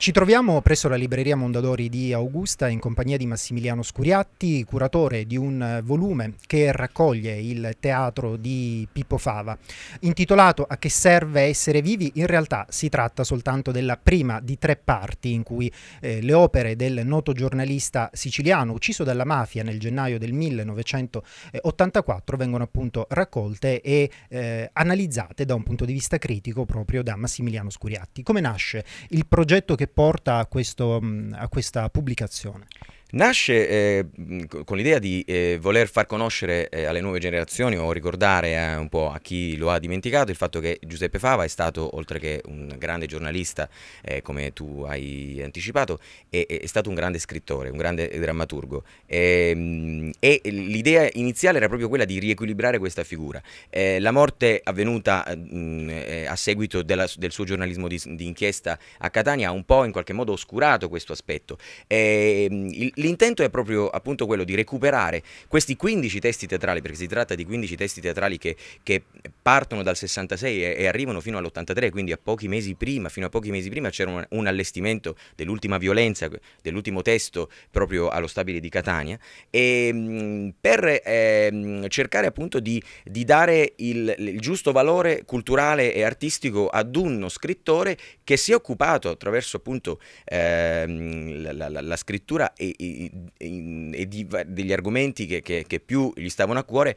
Ci troviamo presso la libreria Mondadori di Augusta in compagnia di Massimiliano Scuriatti, curatore di un eh, volume che raccoglie il teatro di Pippo Fava. Intitolato A che serve essere vivi, in realtà si tratta soltanto della prima di tre parti in cui eh, le opere del noto giornalista siciliano ucciso dalla mafia nel gennaio del 1984 vengono appunto raccolte e eh, analizzate da un punto di vista critico proprio da Massimiliano Scuriatti. Come nasce il progetto che porta a, questo, a questa pubblicazione? Nasce eh, con l'idea di eh, voler far conoscere eh, alle nuove generazioni o ricordare eh, un po' a chi lo ha dimenticato il fatto che Giuseppe Fava è stato, oltre che un grande giornalista, eh, come tu hai anticipato, è, è, stato un grande scrittore, un grande eh, drammaturgo. E, ehm, e l'idea iniziale era proprio quella di riequilibrare questa figura. la morte avvenuta mh, mm, a seguito della, del suo giornalismo di, di, inchiesta a Catania ha un po' in qualche modo oscurato questo aspetto. Ehm, il, l'intento è proprio appunto quello di recuperare questi 15 testi teatrali, perché si tratta di 15 testi teatrali che, che partono dal 66 e, e arrivano fino all'83, quindi a pochi mesi prima, fino a pochi mesi prima c'era un, un allestimento dell'ultima violenza, dell'ultimo testo proprio allo stabile di Catania, e, ehm, per eh, cercare appunto di, di dare il, il giusto valore culturale e artistico ad uno scrittore che si è occupato attraverso appunto eh, la, la, la, scrittura e, e e, di, degli argomenti che, che, che, più gli stavano a cuore,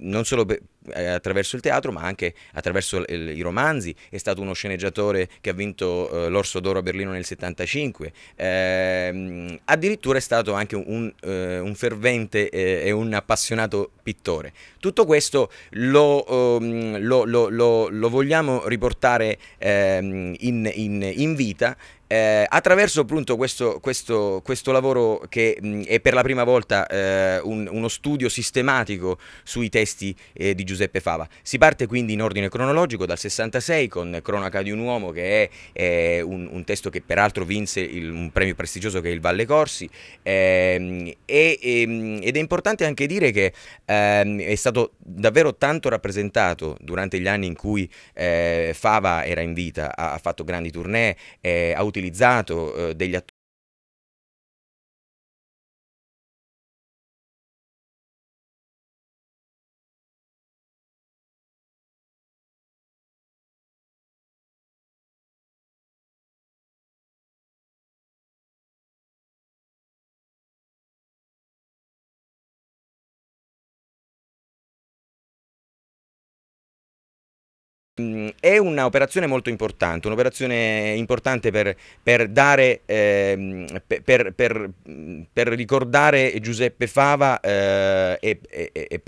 non solo per eh, attraverso il teatro ma anche attraverso i romanzi, è stato uno sceneggiatore che ha vinto eh, l'Orso d'Oro a Berlino nel 75, eh, addirittura è stato anche un, eh, un fervente e un appassionato pittore. Tutto questo lo, ehm, lo, lo, lo vogliamo riportare ehm, in, in, in vita eh, attraverso appunto questo, questo, questo lavoro che mh, mm, è per la prima volta eh, un, uno studio sistematico sui testi eh, di Giuseppe Fava. Si parte quindi in ordine cronologico dal 66 con Cronaca di un uomo che è, è un, un, testo che peraltro vinse il, un premio prestigioso che è il Valle Corsi ehm, e, e, ehm, ed è importante anche dire che ehm, è stato davvero tanto rappresentato durante gli anni in cui eh, Fava era in vita, ha, ha fatto grandi tournée, eh, ha utilizzato eh, degli attori Mm, è un'operazione molto importante, un'operazione importante per, per, dare, eh, per, mm, per, ricordare Giuseppe Fava eh, e, e, e,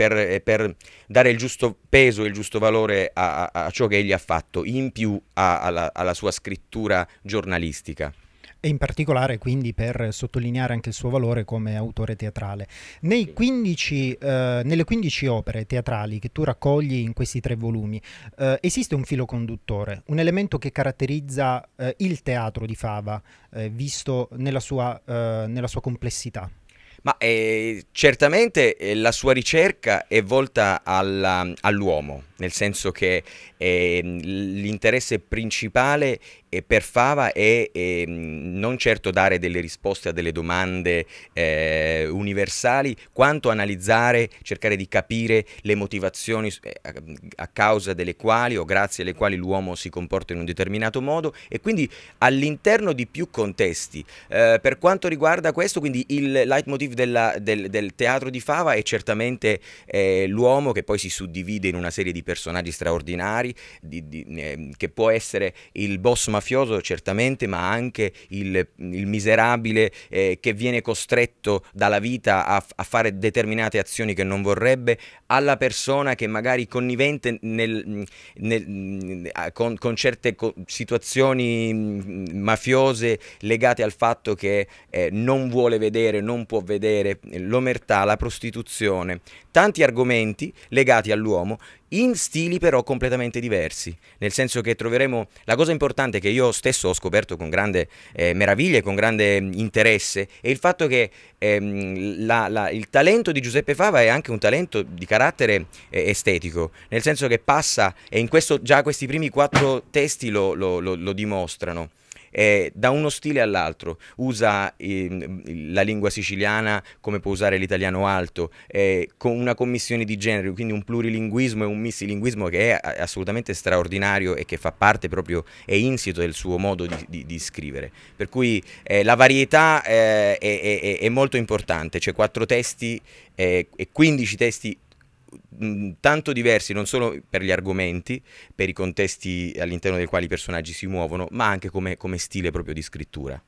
per, dare il giusto peso, e il giusto valore a, a, a ciò che egli ha fatto, in più a, alla, alla sua scrittura giornalistica e in particolare quindi per sottolineare anche il suo valore come autore teatrale. 15, eh, nelle 15 opere teatrali che tu raccogli in questi tre volumi eh, esiste un filo conduttore, un elemento che caratterizza eh, il teatro di Fava, eh, visto nella sua, eh, nella sua complessità. Ma eh, certamente la sua ricerca è volta all'uomo, nel senso che eh, l'interesse principale eh, per Fava è eh, non certo dare delle risposte a delle domande eh, universali, quanto analizzare, cercare di capire le motivazioni eh, a causa delle quali o grazie alle quali l'uomo si comporta in un determinato modo e quindi all'interno di più contesti. Eh, per quanto riguarda questo, quindi il leitmotiv della, del, del, teatro di Fava è certamente l'uomo che poi si suddivide in una serie di persone personaggi straordinari, di, di, eh, che può essere il boss mafioso certamente, ma anche il, il miserabile eh, che viene costretto dalla vita a, a, fare determinate azioni che non vorrebbe, alla persona che magari connivente nel, nel, con, con, certe co situazioni mm, mafiose legate al fatto che eh, non vuole vedere, non può vedere, l'omertà, la prostituzione, tanti argomenti legati all'uomo in stili però completamente diversi, nel senso che troveremo la cosa importante che io stesso ho scoperto con grande eh, meraviglia e con grande mm, interesse è il fatto che ehm, la, la, il talento di Giuseppe Fava è anche un talento di carattere eh, estetico, nel senso che passa e in questo già questi primi quattro testi lo, lo, lo, lo dimostrano eh, da uno stile all'altro, usa eh, la lingua siciliana come può usare l'italiano alto, eh, con una commissione di generi, quindi un plurilinguismo e un missilinguismo che è assolutamente straordinario e che fa parte proprio, è insito del suo modo di, di, di scrivere. Per cui eh, la varietà eh, è, è, è, molto importante, c'è cioè quattro testi eh, e 15 testi Mm, tanto diversi non solo per gli argomenti, per i contesti all'interno dei quali i personaggi si muovono, ma anche come, come stile proprio di scrittura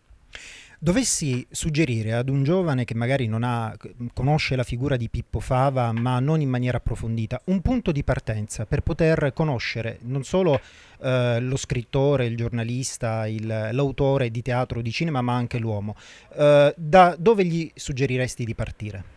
dovessi suggerire ad un giovane che magari non ha, conosce la figura di Pippo Fava, ma non in maniera approfondita, un punto di partenza per poter conoscere non solo eh, lo scrittore, il giornalista, l'autore di teatro, di cinema, ma anche l'uomo, eh, da dove gli suggeriresti di partire?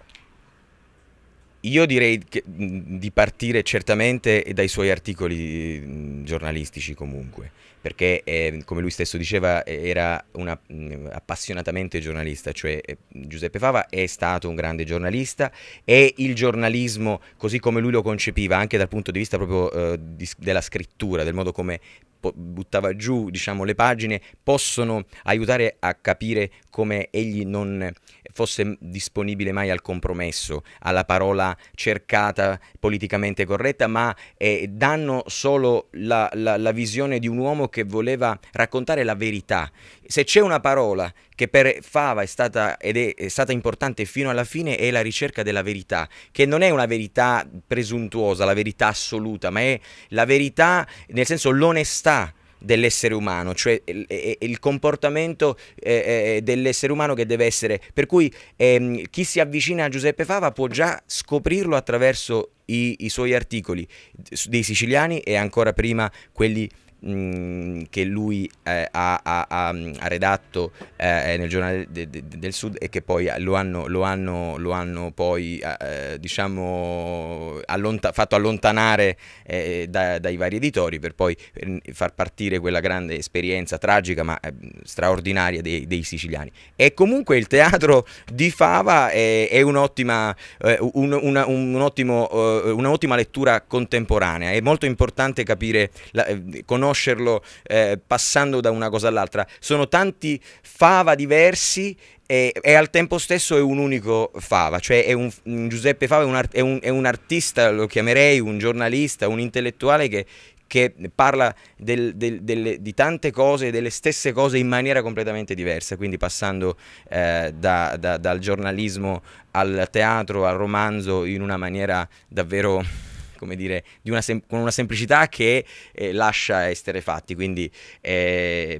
Io direi che, di partire certamente dai suoi articoli giornalistici comunque, perché eh, come lui stesso diceva era una, mh, appassionatamente giornalista, cioè eh, Giuseppe Fava è stato un grande giornalista e il giornalismo così come lui lo concepiva anche dal punto di vista proprio eh, di, della scrittura, del modo come buttava giù diciamo, le pagine possono aiutare a capire come egli non fosse disponibile mai al compromesso, alla parola cercata, politicamente corretta, ma eh, danno solo la, la, la visione di un uomo che voleva raccontare la verità. Se c'è una parola che per Fava è stata, ed è, è stata importante fino alla fine è la ricerca della verità, che non è una verità presuntuosa, la verità assoluta, ma è la verità nel senso l'onestà volontà dell'essere umano, cioè il, comportamento eh, eh, dell'essere umano che deve essere. Per cui ehm, chi si avvicina a Giuseppe Fava può già scoprirlo attraverso i, i suoi articoli dei siciliani e ancora prima quelli che lui eh, ha, ha, ha, ha, redatto eh, nel giornale de, de, del Sud e che poi lo hanno, lo hanno, lo hanno poi eh, eh diciamo allonta fatto allontanare eh, da, dai vari editori per poi eh, far partire quella grande esperienza tragica ma straordinaria dei, dei, siciliani. E comunque il teatro di Fava è, è un'ottima un, un, un, ottima lettura contemporanea, è molto importante capire la, con riconoscerlo eh, passando da una cosa all'altra. Sono tanti fava diversi e, e, al tempo stesso è un unico Fava, cioè è un, Giuseppe Fava è un, è, un, è un, artista, lo chiamerei un giornalista, un intellettuale che, che parla del, del, delle, di tante cose, delle stesse cose in maniera completamente diversa, quindi passando eh, da, da, dal giornalismo al teatro, al romanzo, in una maniera davvero come dire, di una sem- con una semplicità che eh, lascia fatti. Quindi eh,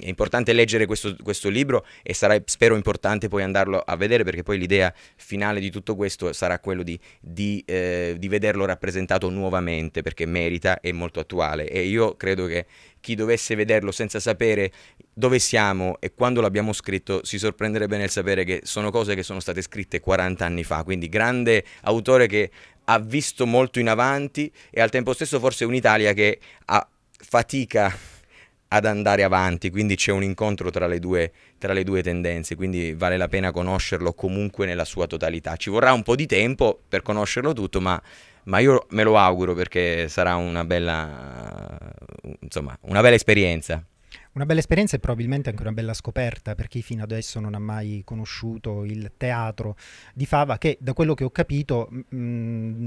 è importante leggere questo, questo, libro e sarà, spero, importante poi andarlo a vedere perché poi l'idea finale di tutto questo sarà quello di, di, eh, di vederlo rappresentato nuovamente perché merita e molto attuale. E io credo che chi dovesse vederlo senza sapere dove siamo e quando l'abbiamo scritto si sorprenderebbe nel sapere che sono cose che sono state scritte 40 anni fa, quindi grande autore che ha visto molto in avanti e al tempo stesso forse un'Italia che ha fatica ad andare avanti, quindi c'è un incontro tra le, due, tra le, due, tendenze, quindi vale la pena conoscerlo comunque nella sua totalità. Ci vorrà un po' di tempo per conoscerlo tutto, ma, ma io me lo auguro perché sarà una bella, insomma, una bella esperienza. Una bella esperienza e probabilmente anche una bella scoperta per chi fino adesso non ha mai conosciuto il teatro di Fava, che da quello che ho capito mh,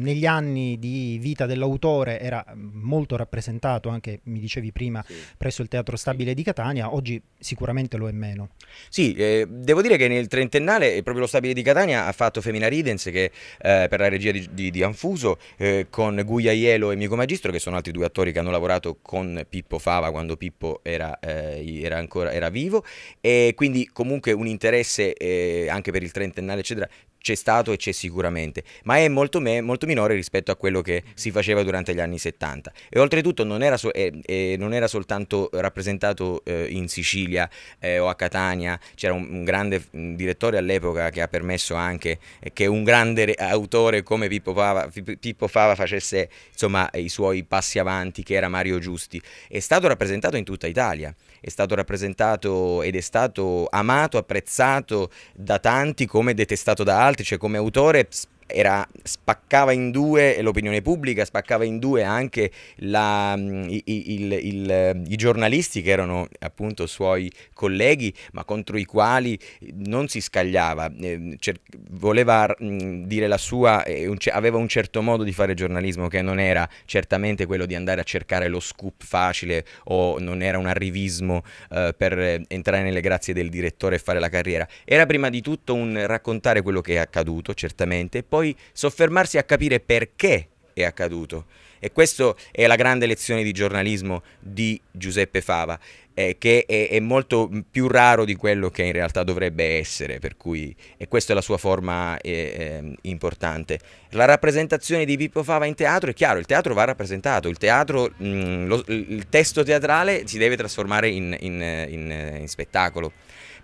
negli anni di vita dell'autore era molto rappresentato, anche mi dicevi prima, sì. presso il Teatro Stabile di Catania, oggi sicuramente lo è meno. Sì, eh, devo dire che nel trentennale eh, proprio lo Stabile di Catania ha fatto Femina Ridens che, eh, per la regia di, di, di Anfuso eh, con Guiaiello e Mico Magistro, che sono altri due attori che hanno lavorato con Pippo Fava quando Pippo era... Eh, eh, era ancora era vivo e quindi comunque un interesse eh, anche per il trentennale eccetera c'è stato e c'è sicuramente, ma è molto, me, molto, minore rispetto a quello che si faceva durante gli anni 70. E oltretutto non era, so, eh, eh, non era soltanto rappresentato eh, in Sicilia eh, o a Catania, c'era un, un, grande mm, direttore all'epoca che ha permesso anche eh, che un grande autore come Pippo Fava, Pippo Fava facesse insomma, eh, i suoi passi avanti, che era Mario Giusti. È stato rappresentato in tutta Italia, è stato rappresentato ed è stato amato, apprezzato da tanti come detestato da altri altri, cioè come autore era, spaccava in due l'opinione pubblica, spaccava in due anche la, il, il, il, i giornalisti che erano appunto suoi colleghi, ma contro i quali non si scagliava, ehm, voleva dire la sua, aveva un certo modo di fare giornalismo che non era certamente quello di andare a cercare lo scoop facile o non era un arrivismo eh, per entrare nelle grazie del direttore e fare la carriera, era prima di tutto un raccontare quello che è accaduto certamente, poi poi soffermarsi a capire perché è accaduto. E questa è la grande lezione di giornalismo di Giuseppe Fava, eh, che è, è, molto più raro di quello che in realtà dovrebbe essere, per cui, e questa è la sua forma eh, ehm, importante. La rappresentazione di Pippo Fava in teatro è chiaro, il teatro va rappresentato, il, teatro, mh, mm, lo, il testo teatrale si deve trasformare in, in, in, in spettacolo.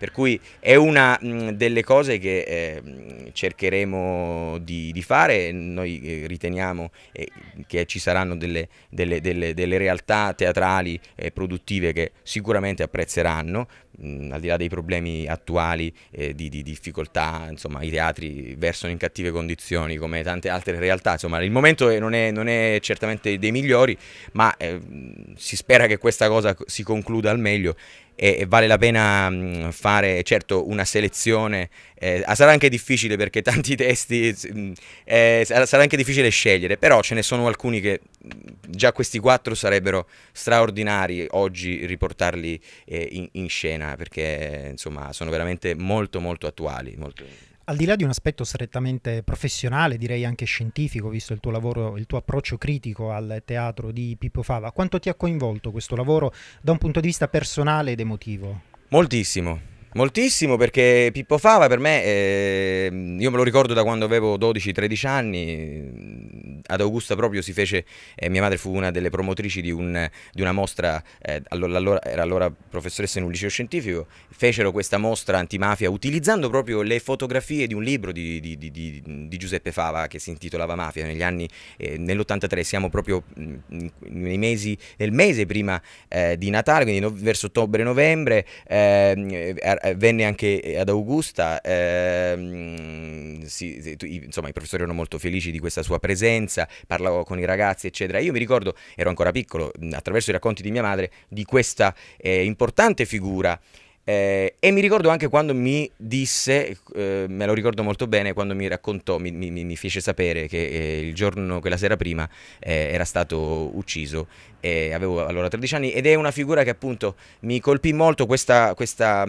Per cui è una mh, delle cose che eh, cercheremo di, di, fare, noi eh, riteniamo eh, che ci saranno delle, delle, delle, delle realtà teatrali e produttive che sicuramente apprezzeranno, mh, al di là dei problemi attuali eh, di, di, difficoltà, insomma i teatri versano in cattive condizioni come tante altre realtà, insomma il momento non è, non è certamente dei migliori, ma ehm, si spera che questa cosa si concluda al meglio e, vale la pena mm, fare certo una selezione, eh, sarà anche difficile perché tanti testi mm, eh, sarà anche difficile scegliere, però ce ne sono alcuni che mm, già questi quattro sarebbero straordinari oggi riportarli eh, in, in, scena perché insomma sono veramente molto molto attuali. Molto... Al di là di un aspetto strettamente professionale, direi anche scientifico, visto il tuo lavoro, il tuo approccio critico al teatro di Pippo Fava, quanto ti ha coinvolto questo lavoro da un punto di vista personale ed emotivo? Moltissimo, Moltissimo perché Pippo Fava per me, eh, io me lo ricordo da quando avevo 12-13 anni, mm, ad Augusta proprio si fece, eh, mia madre fu una delle promotrici di, un, di una mostra, eh, allora, era allora professoressa in un liceo scientifico, fecero questa mostra antimafia utilizzando proprio le fotografie di un libro di, di, di Giuseppe Fava che si intitolava Mafia negli anni, eh, nell'83, siamo proprio mm, nei mesi, nel mese prima eh, di Natale, quindi no, verso ottobre-novembre ehm, eh, eh, venne anche eh, ad Augusta, ehm, si, si, insomma i professori erano molto felici di questa sua presenza, parlavo con i ragazzi eccetera. Io mi ricordo, ero ancora piccolo, attraverso i racconti di mia madre, di questa eh, importante figura eh, e mi ricordo anche quando mi disse, eh, me lo ricordo molto bene, quando mi raccontò, mi, mi, mi fece sapere che eh, il giorno, quella sera prima, eh, era stato ucciso. avevo allora 13 anni ed è una figura che appunto mi colpì molto questa, questa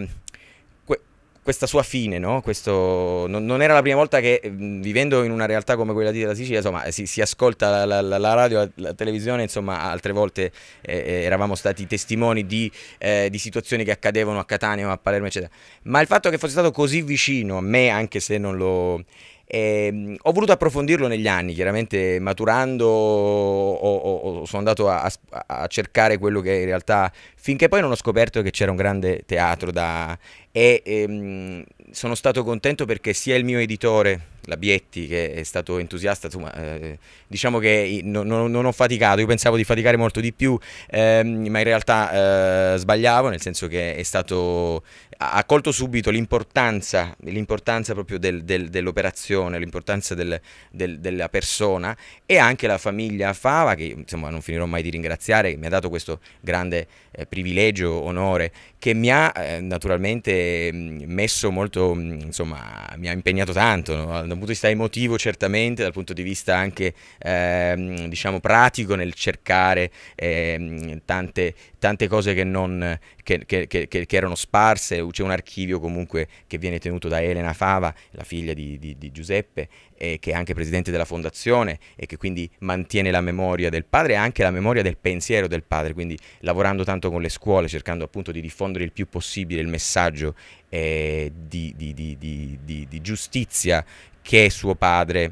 questa sua fine, no? Questo, non, non, era la prima volta che mm, vivendo in una realtà come quella della Sicilia, insomma, eh, si, si ascolta la, la, la radio, la, la, televisione, insomma, altre volte eh, eh, eravamo stati testimoni di, eh, di, situazioni che accadevano a Catania, a Palermo, eccetera. Ma il fatto che fosse stato così vicino a me, anche se non lo e, ehm, ho voluto approfondirlo negli anni, chiaramente maturando ho, ho, sono andato a, a, cercare quello che in realtà, finché poi non ho scoperto che c'era un grande teatro da... e, e ehm, sono stato contento perché sia il mio editore la Bietti che è stato entusiasta, insomma, eh, diciamo che non, non, ho faticato, io pensavo di faticare molto di più, ehm, ma in realtà eh, sbagliavo, nel senso che è stato, ha colto subito l'importanza, l'importanza proprio del, del, dell'operazione, l'importanza del, della persona e anche la famiglia Fava, che insomma non finirò mai di ringraziare, che mi ha dato questo grande eh, privilegio, onore, che mi ha eh, naturalmente mm, messo molto, mm, insomma, mi ha impegnato tanto. No? dal punto di vista emotivo certamente, dal punto di vista anche ehm, diciamo pratico nel cercare ehm, tante, tante, cose che, non, che, che, che erano sparse, c'è un archivio comunque che viene tenuto da Elena Fava, la figlia di, di, di Giuseppe, eh, che è anche presidente della fondazione e che quindi mantiene la memoria del padre e anche la memoria del pensiero del padre, quindi lavorando tanto con le scuole, cercando appunto di diffondere il più possibile il messaggio eh, di, di, di, di, giustizia che suo padre eh,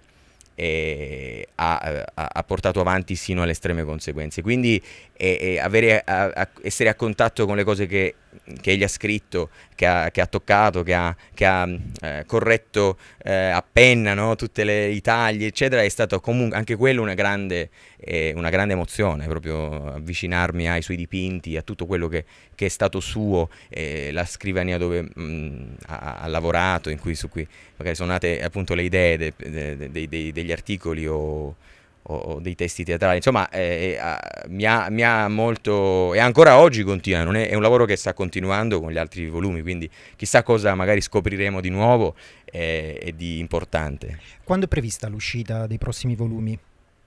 eh, ha, ha, portato avanti sino alle estreme conseguenze. Quindi e, e avere, a, a essere a contatto con le cose che, che egli ha scritto, che ha, che ha toccato, che ha, che ha eh, corretto eh, a penna no? le, i tagli, eccetera, è stato comunque anche quello una grande, eh, una grande, emozione, proprio avvicinarmi ai suoi dipinti, a tutto quello che, che è stato suo, la scrivania dove mh, mm, ha, ha, lavorato, cui, su cui magari sono nate appunto le idee de, de, de, degli articoli o o, o dei testi teatrali, insomma eh, eh, ah, mi, ha, mi, ha, molto, e ancora oggi continua, non è, è, un lavoro che sta continuando con gli altri volumi, quindi chissà cosa magari scopriremo di nuovo eh, e di importante. Quando è prevista l'uscita dei prossimi volumi?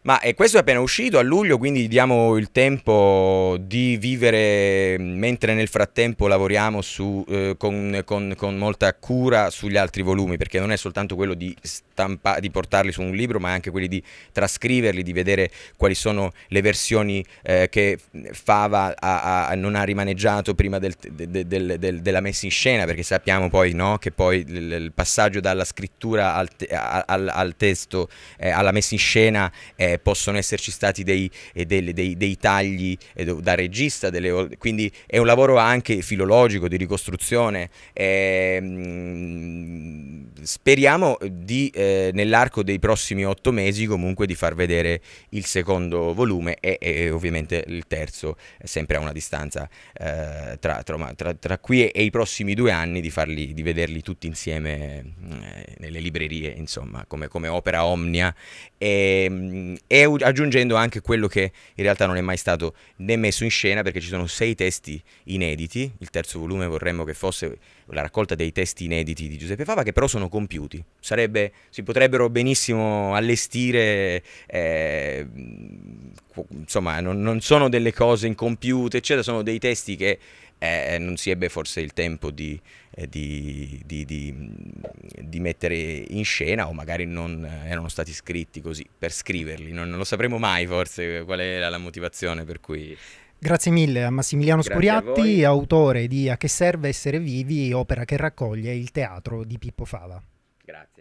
Ma eh, questo è appena uscito a luglio, quindi diamo il tempo di vivere mentre nel frattempo lavoriamo su, eh, con, con, con, molta cura sugli altri volumi, perché non è soltanto quello di, stampa, di portarli su un libro, ma è anche quelli di trascriverli, di vedere quali sono le versioni eh, che Fava ha, ha, non ha rimaneggiato prima del, de, de, de, della messa in scena, perché sappiamo poi no, che poi il, il, passaggio dalla scrittura al, te, al, al testo, eh, alla messa in scena è eh, possono esserci stati dei, eh, dei, dei, dei tagli eh, da regista, delle, quindi è un lavoro anche filologico di ricostruzione. Ehm, speriamo di, eh, nell'arco dei prossimi otto mesi comunque di far vedere il secondo volume e, e ovviamente il terzo sempre a una distanza tra, tra, tra, tra, qui e, i prossimi due anni di, farli, di vederli tutti insieme mm, nelle librerie, insomma, come, come opera omnia. E, ehm, e aggiungendo anche quello che in realtà non è mai stato né messo in scena perché ci sono sei testi inediti, il terzo volume vorremmo che fosse la raccolta dei testi inediti di Giuseppe Fava che però sono compiuti, Sarebbe, si potrebbero benissimo allestire, eh, insomma non, non sono delle cose incompiute, eccetera, sono dei testi che eh, eh, non si ebbe forse il tempo di, eh, di, di, di, mm, mettere in scena o magari non eh, erano stati scritti così per scriverli, non, non lo sapremo mai forse qual era la motivazione per cui... Grazie mille a Massimiliano Spuriatti, a autore di A che serve essere vivi, opera che raccoglie il teatro di Pippo Fava. Grazie.